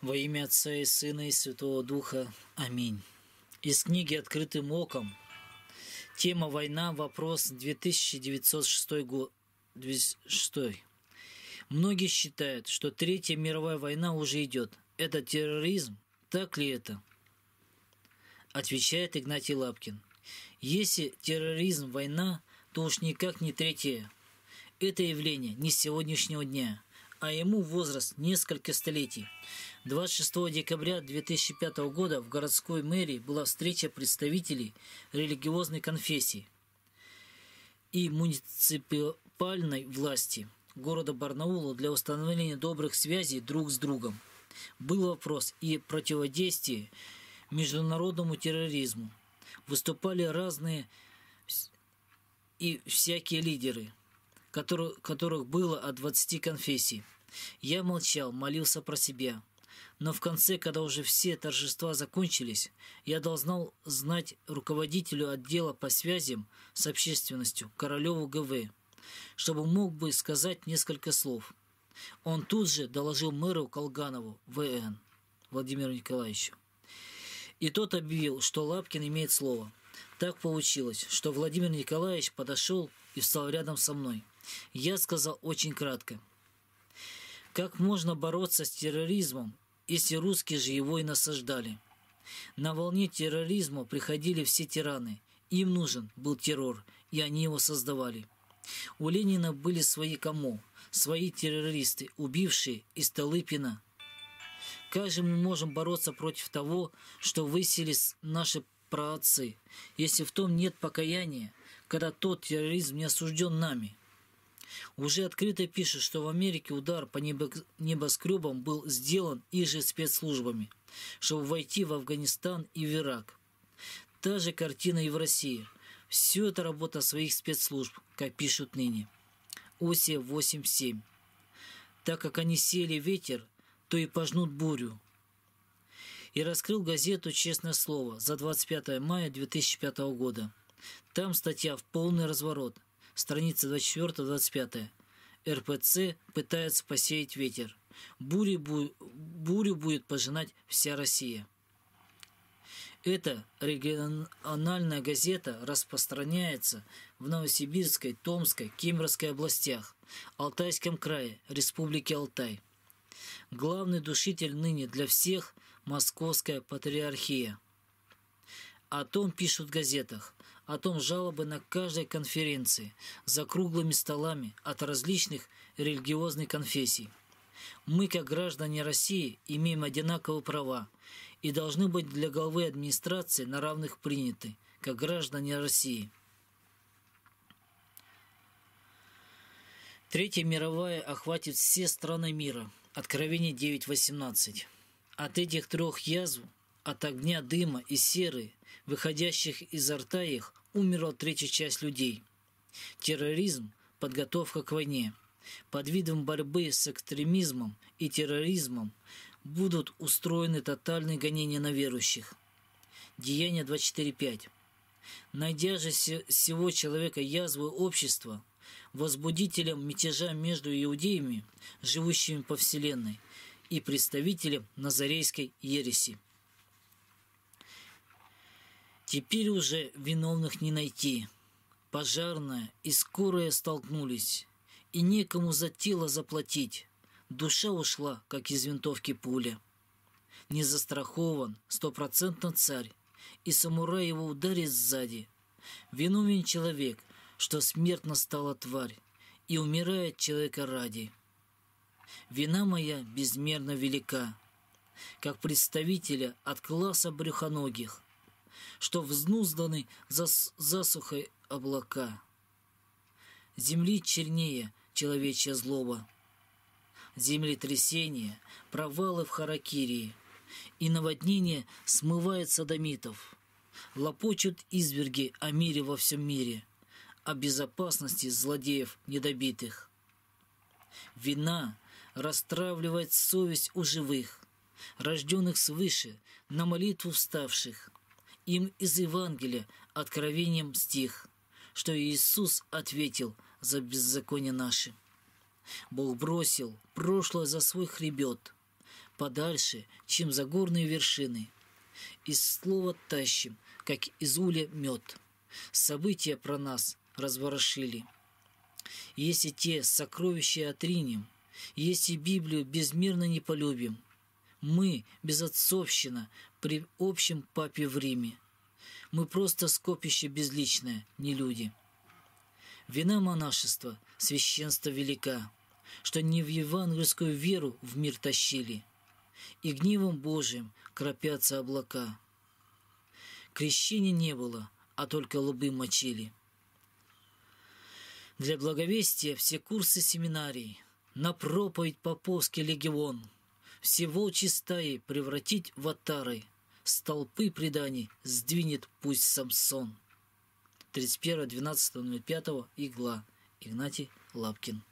Во имя Отца и Сына и Святого Духа. Аминь. Из книги «Открытым оком» Тема «Война. Вопрос. 2906 год». 2006. Многие считают, что Третья мировая война уже идет. Это терроризм? Так ли это? Отвечает Игнатий Лапкин. Если терроризм – война, то уж никак не третья. Это явление не сегодняшнего дня – а ему возраст несколько столетий. 26 декабря 2005 года в городской мэрии была встреча представителей религиозной конфессии и муниципальной власти города Барнаула для установления добрых связей друг с другом. Был вопрос и противодействие международному терроризму. Выступали разные и всякие лидеры – которых, которых было от 20 конфессий. Я молчал, молился про себя. Но в конце, когда уже все торжества закончились, я должна знать руководителю отдела по связям с общественностью Королеву ГВ, чтобы мог бы сказать несколько слов. Он тут же доложил мэру Колганову ВН Владимиру Николаевичу. И тот объявил, что Лапкин имеет слово. Так получилось, что Владимир Николаевич подошел и встал рядом со мной. Я сказал очень кратко. Как можно бороться с терроризмом, если русские же его и насаждали? На волне терроризма приходили все тираны. Им нужен был террор, и они его создавали. У Ленина были свои кому, свои террористы, убившие из Толыпина. Как же мы можем бороться против того, что выселись наши праотцы, если в том нет покаяния, когда тот терроризм не осужден нами? уже открыто пишет, что в Америке удар по небоскребам был сделан их же спецслужбами, чтобы войти в Афганистан и в Ирак. Та же картина и в России. Все это работа своих спецслужб, как пишут ныне. Оси 8.7. Так как они сели ветер, то и пожнут бурю. И раскрыл газету «Честное слово» за 25 мая 2005 года. Там статья в полный разворот – страница 24-25. РПЦ пытается посеять ветер. Бурю, бу, бурю будет пожинать вся Россия. Эта региональная газета распространяется в Новосибирской, Томской, Кемеровской областях, Алтайском крае, Республике Алтай. Главный душитель ныне для всех – Московская патриархия. О том пишут в газетах, о том жалобы на каждой конференции, за круглыми столами от различных религиозных конфессий. Мы, как граждане России, имеем одинаковые права и должны быть для главы администрации на равных приняты, как граждане России. Третья мировая охватит все страны мира. Откровение 9.18. От этих трех язв – от огня, дыма и серы, выходящих изо рта их, умерла третья часть людей. Терроризм – подготовка к войне. Под видом борьбы с экстремизмом и терроризмом будут устроены тотальные гонения на верующих. Деяние 24.5. Найдя же всего человека язвы общества, возбудителем мятежа между иудеями, живущими по вселенной, и представителем назарейской ереси. Теперь уже виновных не найти. Пожарная и скорая столкнулись, и некому за тело заплатить. Душа ушла, как из винтовки пуля. Не застрахован стопроцентно царь, и самурай его ударит сзади. Виновен человек, что смертно стала тварь, и умирает человека ради. Вина моя безмерно велика, как представителя от класса брюхоногих – что взнузданы зас засухой облака. Земли чернее человечья злоба. Землетрясения, провалы в Харакирии и наводнение смывает садомитов. Лопочут изверги о мире во всем мире, о безопасности злодеев недобитых. Вина растравливает совесть у живых, рожденных свыше, на молитву вставших – им из Евангелия откровением стих, что Иисус ответил за беззаконие наши. Бог бросил прошлое за свой хребет, подальше, чем за горные вершины. Из слова тащим, как из уля мед. События про нас разворошили. Если те сокровища отринем, если Библию безмерно не полюбим – мы – безотцовщина при общем папе в Риме. Мы просто скопище безличное, не люди. Вина монашества, священство велика, что не в евангельскую веру в мир тащили, и гневом Божиим кропятся облака. Крещения не было, а только лбы мочили. Для благовестия все курсы семинарий, на проповедь поповский легион – всего чистаи превратить в отары, столпы толпы преданий сдвинет пусть Самсон. 31.12.05. Игла. Игнатий Лапкин.